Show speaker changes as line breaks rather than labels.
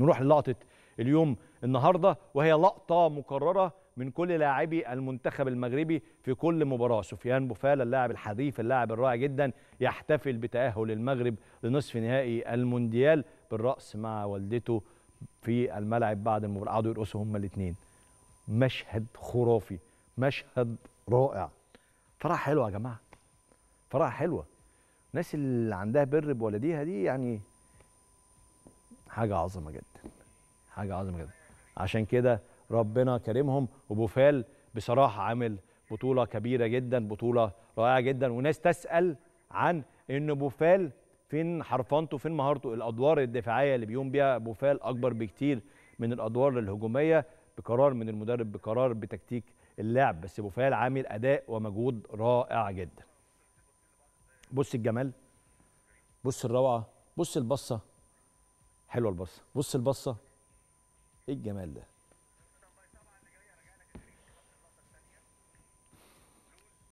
نروح للقطه اليوم النهارده وهي لقطه مكرره من كل لاعبي المنتخب المغربي في كل مباراه سفيان بوفال اللاعب الحديث اللاعب الرائع جدا يحتفل بتاهل المغرب لنصف نهائي المونديال بالرأس مع والدته في الملعب بعد المباراه قعدوا يرقصوا هما الاثنين مشهد خرافي مشهد رائع فرح حلوه يا جماعه فرح حلوه الناس اللي عندها بر بولديها دي يعني حاجه عظيمه جدا حاجه عظيمه جدا عشان كده ربنا كرمهم وبوفال بصراحه عامل بطوله كبيره جدا بطوله رائعه جدا وناس تسال عن ان بوفال فين حرفنته فين مهارته الادوار الدفاعيه اللي بيقوم بيها بوفال اكبر بكتير من الادوار الهجوميه بقرار من المدرب بقرار بتكتيك اللعب بس بوفال عامل اداء ومجهود رائع جدا بص الجمال بص الروعه بص البصه حلوه البصه بص البصه ايه الجمال ده